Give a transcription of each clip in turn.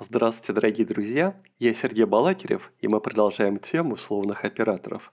Здравствуйте, дорогие друзья! Я Сергей Балакирев, и мы продолжаем тему условных операторов.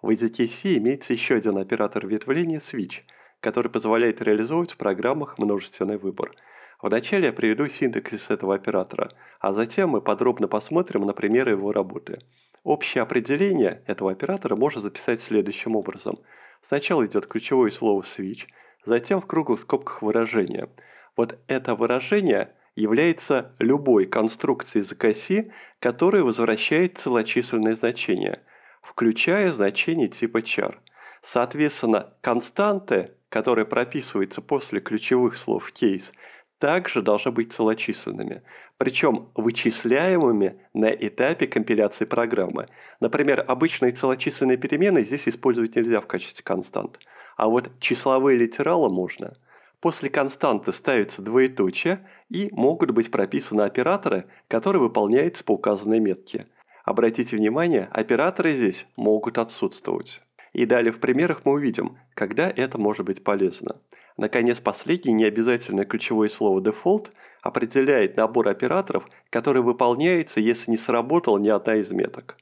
В языке C имеется еще один оператор ветвления switch, который позволяет реализовывать в программах множественный выбор. Вначале я приведу синтаксис этого оператора, а затем мы подробно посмотрим на примеры его работы. Общее определение этого оператора можно записать следующим образом. Сначала идет ключевое слово switch, затем в круглых скобках выражение. Вот это выражение – является любой конструкцией закоси, которая возвращает целочисленное значение, включая значение типа char. Соответственно, константы, которые прописываются после ключевых слов case, также должны быть целочисленными, причем вычисляемыми на этапе компиляции программы. Например, обычные целочисленные перемены здесь использовать нельзя в качестве констант, а вот числовые литералы можно – После константы ставится двоеточие и могут быть прописаны операторы, которые выполняются по указанной метке. Обратите внимание, операторы здесь могут отсутствовать. И далее в примерах мы увидим, когда это может быть полезно. Наконец, последнее необязательное ключевое слово default определяет набор операторов, который выполняется, если не сработала ни одна из меток.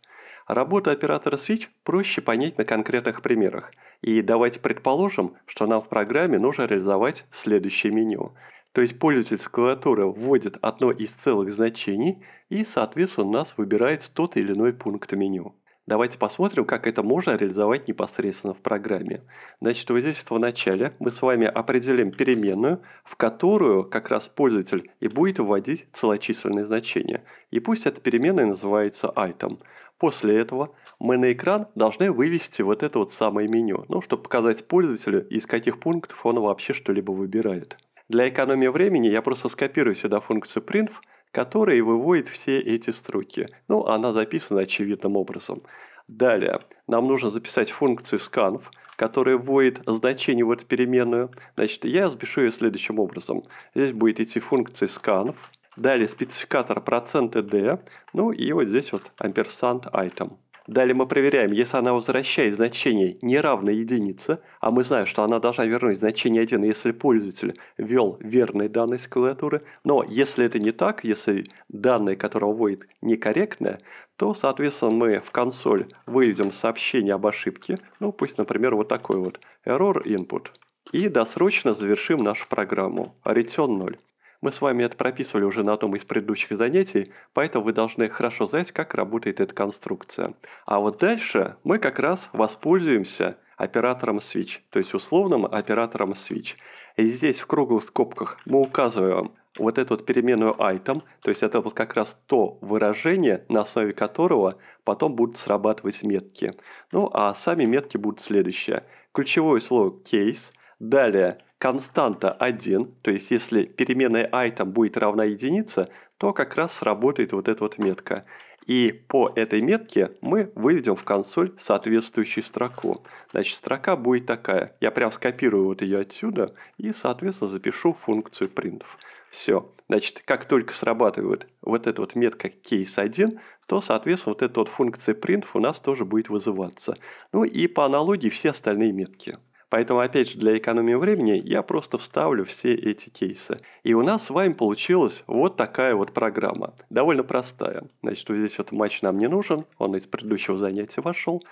Работу оператора Switch проще понять на конкретных примерах. И давайте предположим, что нам в программе нужно реализовать следующее меню. То есть пользователь с клавиатуры вводит одно из целых значений и, соответственно, у нас выбирает тот или иной пункт меню. Давайте посмотрим, как это можно реализовать непосредственно в программе. Значит, вот здесь в начале мы с вами определим переменную, в которую как раз пользователь и будет вводить целочисленные значения. И пусть эта переменная называется item. После этого мы на экран должны вывести вот это вот самое меню, ну, чтобы показать пользователю, из каких пунктов он вообще что-либо выбирает. Для экономии времени я просто скопирую сюда функцию print, которая выводит все эти строки. Ну, она записана очевидным образом. Далее, нам нужно записать функцию scanf, которая вводит значение в эту переменную. Значит, я запишу ее следующим образом. Здесь будет идти функция scanf – Далее спецификатор процента %d, ну и вот здесь вот ampersand item. Далее мы проверяем, если она возвращает значение не равное единице, а мы знаем, что она должна вернуть значение 1, если пользователь ввел верные данные с клавиатуры. Но если это не так, если данные, которые он вводит, некорректные, то, соответственно, мы в консоль выведем сообщение об ошибке. Ну, пусть, например, вот такой вот error input. И досрочно завершим нашу программу. Return 0. Мы с вами это прописывали уже на одном из предыдущих занятий, поэтому вы должны хорошо знать, как работает эта конструкция. А вот дальше мы как раз воспользуемся оператором switch, то есть условным оператором switch. И здесь в круглых скобках мы указываем вот эту вот переменную item, то есть это вот как раз то выражение, на основе которого потом будут срабатывать метки. Ну а сами метки будут следующие. Ключевое слово case, далее – константа 1, то есть если переменная i там будет равна единице, то как раз сработает вот эта вот метка. И по этой метке мы выведем в консоль соответствующую строку. Значит, строка будет такая. Я прям скопирую вот ее отсюда и, соответственно, запишу функцию printf. Все. Значит, как только срабатывает вот эта вот метка case1, то, соответственно, вот эта вот функция print у нас тоже будет вызываться. Ну и по аналогии все остальные метки. Поэтому, опять же, для экономии времени я просто вставлю все эти кейсы. И у нас с вами получилась вот такая вот программа. Довольно простая. Значит, вот здесь вот матч нам не нужен, он из предыдущего занятия вошел.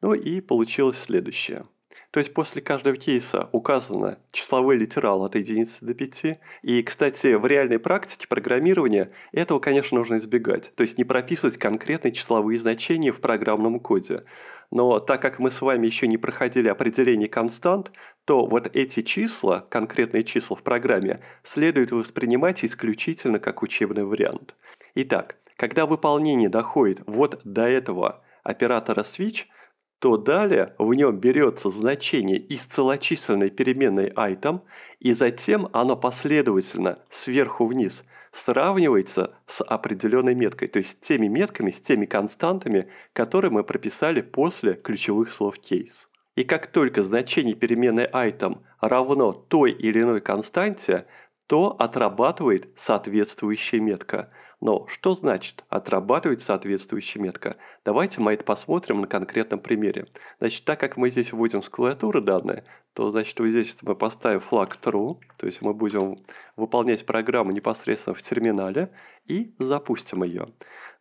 Ну и получилось следующее. То есть после каждого кейса указано числовой литерал от единицы до 5. И, кстати, в реальной практике программирования этого, конечно, нужно избегать. То есть не прописывать конкретные числовые значения в программном коде. Но так как мы с вами еще не проходили определение констант, то вот эти числа, конкретные числа в программе, следует воспринимать исключительно как учебный вариант. Итак, когда выполнение доходит вот до этого оператора switch – то далее в нем берется значение из целочисленной переменной item, и затем оно последовательно сверху вниз сравнивается с определенной меткой, то есть с теми метками, с теми константами, которые мы прописали после ключевых слов case. И как только значение переменной item равно той или иной константе, то отрабатывает соответствующая метка – но что значит отрабатывать соответствующая метка? Давайте мы это посмотрим на конкретном примере. Значит, так как мы здесь вводим с клавиатуры данные, то значит вот здесь мы поставим флаг true, то есть мы будем выполнять программу непосредственно в терминале и запустим ее.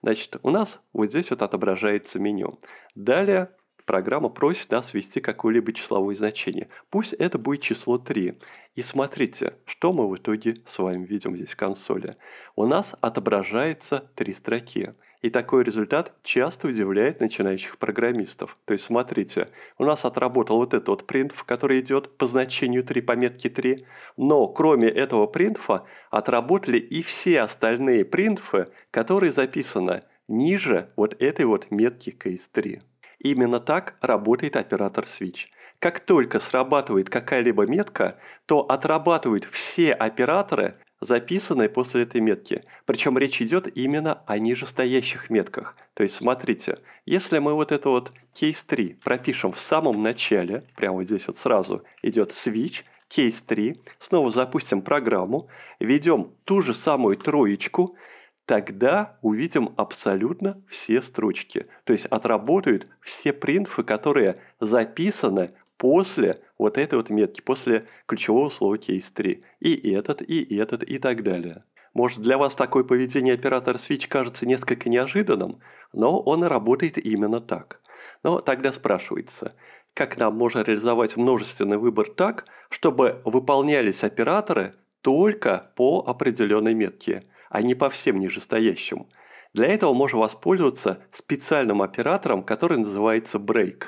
Значит, у нас вот здесь вот отображается меню. Далее Программа просит нас ввести какое-либо числовое значение. Пусть это будет число 3. И смотрите, что мы в итоге с вами видим здесь в консоли. У нас отображается три строки. И такой результат часто удивляет начинающих программистов. То есть смотрите, у нас отработал вот этот вот принтф, который идет по значению 3, по метке 3. Но кроме этого принтфа отработали и все остальные принтфы, которые записаны ниже вот этой вот метки кейс 3. Именно так работает оператор Switch. Как только срабатывает какая-либо метка, то отрабатывают все операторы, записанные после этой метки. Причем речь идет именно о нижестоящих метках. То есть смотрите, если мы вот это вот кейс 3 пропишем в самом начале, прямо вот здесь вот сразу идет switch, кейс 3, снова запустим программу, ведем ту же самую троечку – тогда увидим абсолютно все строчки. То есть отработают все принфы, которые записаны после вот этой вот метки, после ключевого слова case 3. И этот, и этот, и так далее. Может для вас такое поведение оператора Switch кажется несколько неожиданным, но он работает именно так. Но тогда спрашивается, как нам можно реализовать множественный выбор так, чтобы выполнялись операторы только по определенной метке – а не по всем нижестоящим. Для этого можно воспользоваться специальным оператором, который называется break.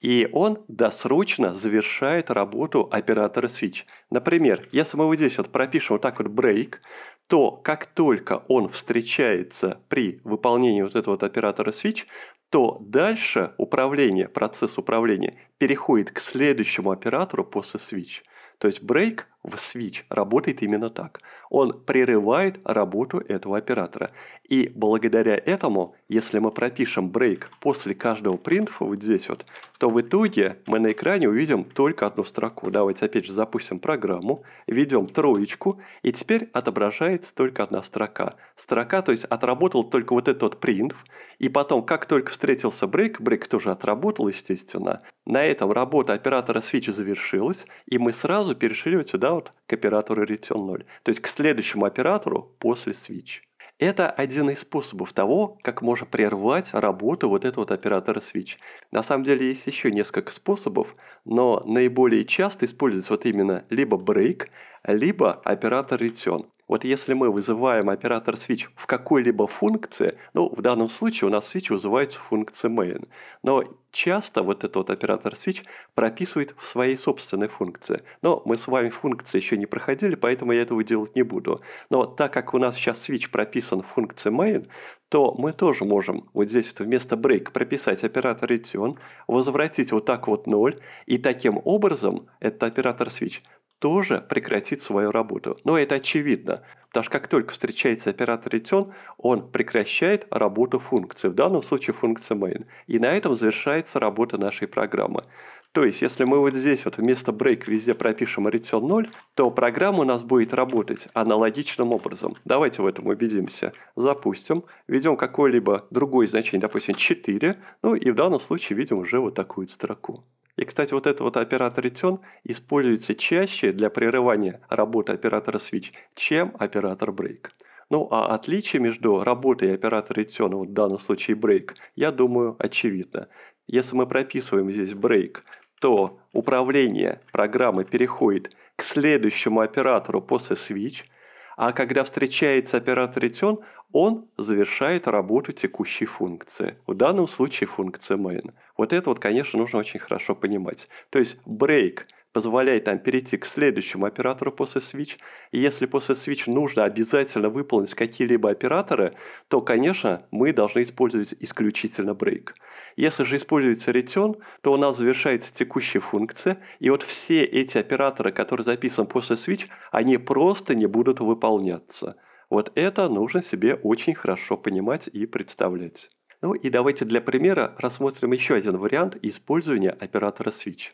И он досрочно завершает работу оператора switch. Например, если мы вот здесь вот пропишем вот так вот break, то как только он встречается при выполнении вот этого вот оператора switch, то дальше управление, процесс управления переходит к следующему оператору после switch. То есть break в switch работает именно так. Он прерывает работу этого оператора. И благодаря этому, если мы пропишем break после каждого принта вот здесь вот, то в итоге мы на экране увидим только одну строку. Давайте опять же запустим программу, ведем троечку, и теперь отображается только одна строка. Строка, то есть отработал только вот этот вот и потом, как только встретился break, break тоже отработал, естественно. На этом работа оператора switch завершилась, и мы сразу перешли вот сюда out к оператору return 0, то есть к следующему оператору после switch. Это один из способов того, как можно прервать работу вот этого вот оператора switch. На самом деле есть еще несколько способов, но наиболее часто используется вот именно либо break, либо оператор return. Вот если мы вызываем оператор switch в какой-либо функции, ну, в данном случае у нас switch вызывается функция main, но часто вот этот вот оператор switch прописывает в своей собственной функции. Но мы с вами функции еще не проходили, поэтому я этого делать не буду. Но так как у нас сейчас switch прописан в функции main, то мы тоже можем вот здесь вот вместо break прописать оператор return, возвратить вот так вот 0, и таким образом этот оператор switch тоже прекратит свою работу. Но это очевидно, потому что как только встречается оператор return, он прекращает работу функции, в данном случае функция main. И на этом завершается работа нашей программы. То есть, если мы вот здесь вот вместо break везде пропишем return 0, то программа у нас будет работать аналогичным образом. Давайте в этом убедимся. Запустим, введем какое-либо другое значение, допустим 4, ну и в данном случае видим уже вот такую строку. И, кстати, вот этот вот оператор return используется чаще для прерывания работы оператора switch, чем оператор break. Ну а отличие между работой оператора оператором return, вот в данном случае break, я думаю, очевидно. Если мы прописываем здесь break, то управление программы переходит к следующему оператору после switch – а когда встречается оператор return, он завершает работу текущей функции. В данном случае функция main. Вот это вот, конечно, нужно очень хорошо понимать. То есть break – позволяет нам перейти к следующему оператору после switch. И если после switch нужно обязательно выполнить какие-либо операторы, то, конечно, мы должны использовать исключительно break. Если же используется return, то у нас завершается текущая функция, и вот все эти операторы, которые записаны после switch, они просто не будут выполняться. Вот это нужно себе очень хорошо понимать и представлять. Ну и давайте для примера рассмотрим еще один вариант использования оператора switch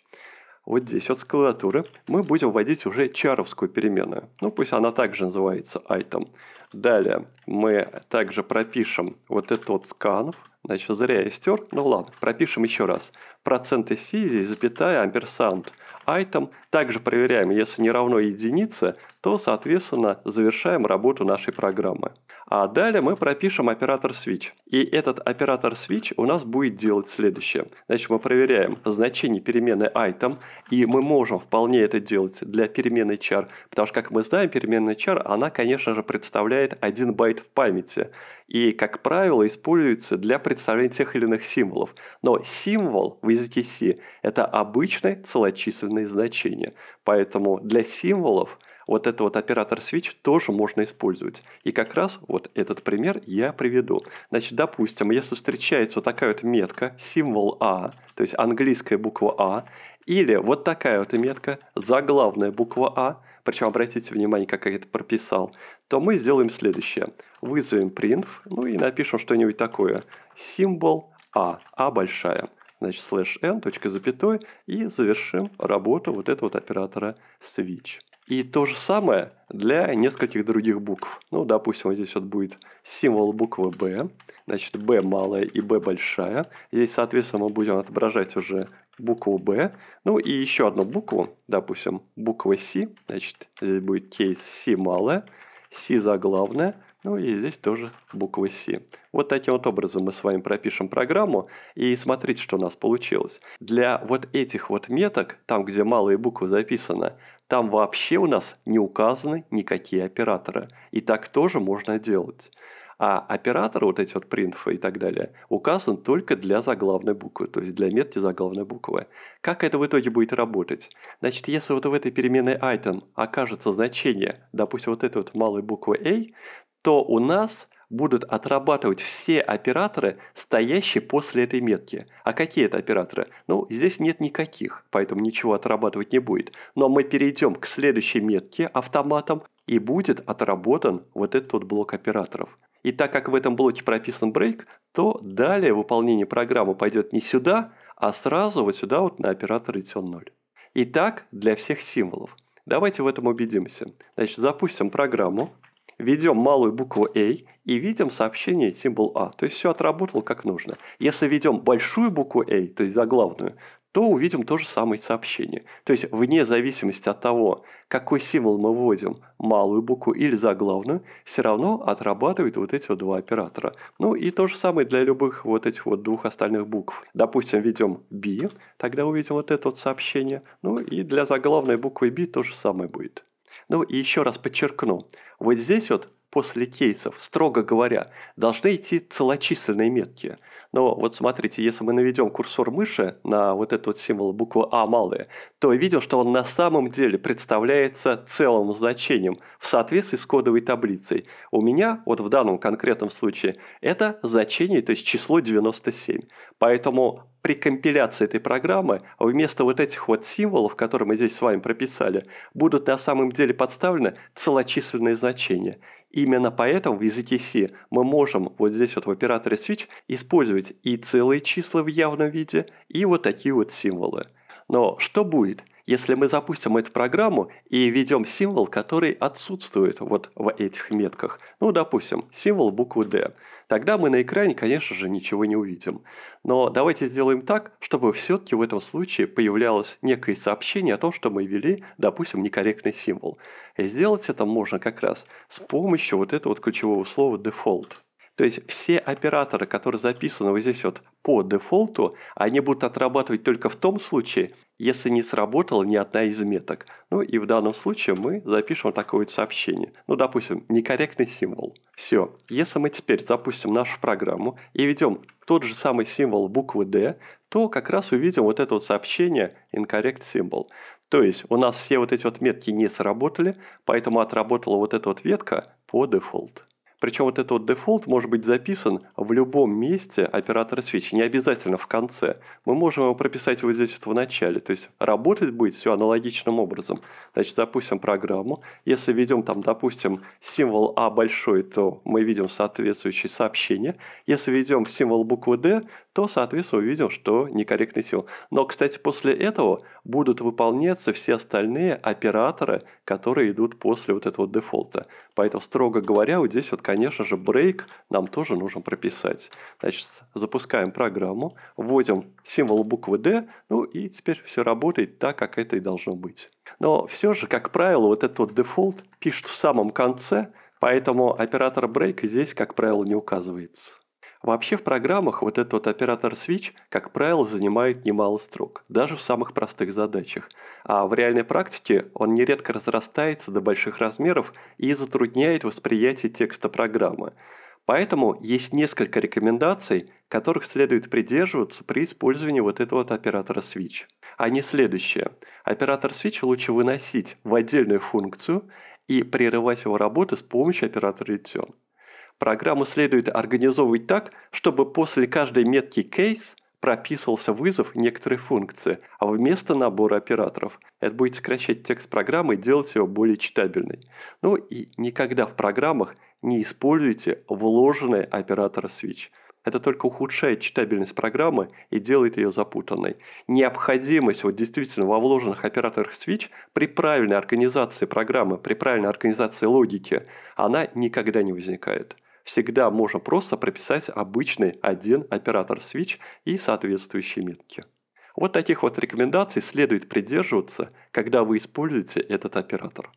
вот здесь, вот с клавиатуры, мы будем вводить уже чаровскую переменную. Ну, пусть она также называется item. Далее мы также пропишем вот этот вот сканов. Значит, зря я стер. Ну ладно, пропишем еще раз. Проценты си, запятая, амперсанд. Item. Также проверяем, если не равно единице, то, соответственно, завершаем работу нашей программы. А далее мы пропишем оператор switch. И этот оператор switch у нас будет делать следующее. Значит, мы проверяем значение переменной item, и мы можем вполне это делать для переменной char, потому что, как мы знаем, переменная char, она, конечно же, представляет 1 байт в памяти, и, как правило, используется для представления тех или иных символов. Но символ в языке C – это обычное целочисленное значение, поэтому для символов – вот этот вот оператор switch тоже можно использовать. И как раз вот этот пример я приведу. Значит, допустим, если встречается вот такая вот метка, символ А, то есть английская буква А, или вот такая вот метка, заглавная буква А, причем обратите внимание, как я это прописал, то мы сделаем следующее. Вызовем print, ну и напишем что-нибудь такое. Символ А, А большая. Значит, слэш n, точка запятой, и завершим работу вот этого вот оператора switch. И то же самое для нескольких других букв. Ну, допустим, вот здесь вот будет символ буквы B, значит, B малая и B большая. Здесь, соответственно, мы будем отображать уже букву B, ну и еще одну букву, допустим, буква C, значит, здесь будет кейс C малая, C заглавная, ну и здесь тоже буква C. Вот таким вот образом мы с вами пропишем программу, и смотрите, что у нас получилось. Для вот этих вот меток, там, где малые буквы записаны, там вообще у нас не указаны никакие операторы. И так тоже можно делать. А операторы, вот эти вот принтфы и так далее, указан только для заглавной буквы, то есть для метки заглавной буквы. Как это в итоге будет работать? Значит, если вот в этой переменной item окажется значение, допустим, вот этой вот малой буквы a, то у нас будут отрабатывать все операторы, стоящие после этой метки. А какие это операторы? Ну, здесь нет никаких, поэтому ничего отрабатывать не будет. Но ну, а мы перейдем к следующей метке автоматом, и будет отработан вот этот вот блок операторов. И так как в этом блоке прописан брейк, то далее выполнение программы пойдет не сюда, а сразу вот сюда вот на оператор ITION 0. Итак, для всех символов. Давайте в этом убедимся. Значит, запустим программу ведем малую букву A и видим сообщение символ А. То есть все отработало как нужно. Если ведем большую букву A, то есть заглавную, то увидим то же самое сообщение. То есть вне зависимости от того, какой символ мы вводим, малую букву или заглавную, все равно отрабатывает вот эти вот два оператора. Ну и то же самое для любых вот этих вот двух остальных букв. Допустим, ведем B, тогда увидим вот это вот сообщение. Ну и для заглавной буквы B то же самое будет. Ну и еще раз подчеркну, вот здесь вот после кейсов, строго говоря, должны идти целочисленные метки. Но вот смотрите, если мы наведем курсор мыши на вот этот вот символ буквы А малые, то видим, что он на самом деле представляется целым значением в соответствии с кодовой таблицей. У меня, вот в данном конкретном случае, это значение, то есть число 97. Поэтому при компиляции этой программы вместо вот этих вот символов, которые мы здесь с вами прописали, будут на самом деле подставлены целочисленные значения. Именно поэтому в языке C мы можем вот здесь вот в операторе switch использовать и целые числа в явном виде, и вот такие вот символы. Но что будет, если мы запустим эту программу и введем символ, который отсутствует вот в этих метках? Ну, допустим, символ буквы D – тогда мы на экране, конечно же, ничего не увидим. Но давайте сделаем так, чтобы все-таки в этом случае появлялось некое сообщение о том, что мы ввели, допустим, некорректный символ. И сделать это можно как раз с помощью вот этого вот ключевого слова «default». То есть все операторы, которые записаны вот здесь вот по дефолту, они будут отрабатывать только в том случае, если не сработала ни одна из меток. Ну и в данном случае мы запишем такое вот сообщение. Ну, допустим, некорректный символ. Все. Если мы теперь запустим нашу программу и ведем тот же самый символ буквы D, то как раз увидим вот это вот сообщение incorrect symbol. То есть у нас все вот эти вот метки не сработали, поэтому отработала вот эта вот ветка по дефолту. Причем вот этот вот дефолт может быть записан в любом месте оператора свечи, не обязательно в конце. Мы можем его прописать вот здесь вот в начале, то есть работать будет все аналогичным образом. Значит, запустим программу. Если введем там, допустим, символ А большой, то мы видим соответствующее сообщение. Если введем символ буквы D, то соответственно увидим, что некорректный символ. Но, кстати, после этого будут выполняться все остальные операторы, которые идут после вот этого дефолта. Поэтому, строго говоря, вот здесь вот, конечно же, break нам тоже нужно прописать. Значит, запускаем программу, вводим символ буквы D, ну и теперь все работает так, как это и должно быть. Но все же, как правило, вот этот вот дефолт пишут в самом конце, поэтому оператор break здесь, как правило, не указывается. Вообще в программах вот этот вот оператор switch, как правило, занимает немало строк, даже в самых простых задачах. А в реальной практике он нередко разрастается до больших размеров и затрудняет восприятие текста программы. Поэтому есть несколько рекомендаций, которых следует придерживаться при использовании вот этого вот оператора switch. Они следующие. Оператор switch лучше выносить в отдельную функцию и прерывать его работу с помощью оператора return программу следует организовывать так, чтобы после каждой метки case прописывался вызов некоторой функции, а вместо набора операторов. Это будет сокращать текст программы и делать его более читабельной. Ну и никогда в программах не используйте вложенные операторы switch. Это только ухудшает читабельность программы и делает ее запутанной. Необходимость вот действительно во вложенных операторах switch при правильной организации программы, при правильной организации логики, она никогда не возникает всегда можно просто прописать обычный один оператор switch и соответствующие метки. Вот таких вот рекомендаций следует придерживаться, когда вы используете этот оператор.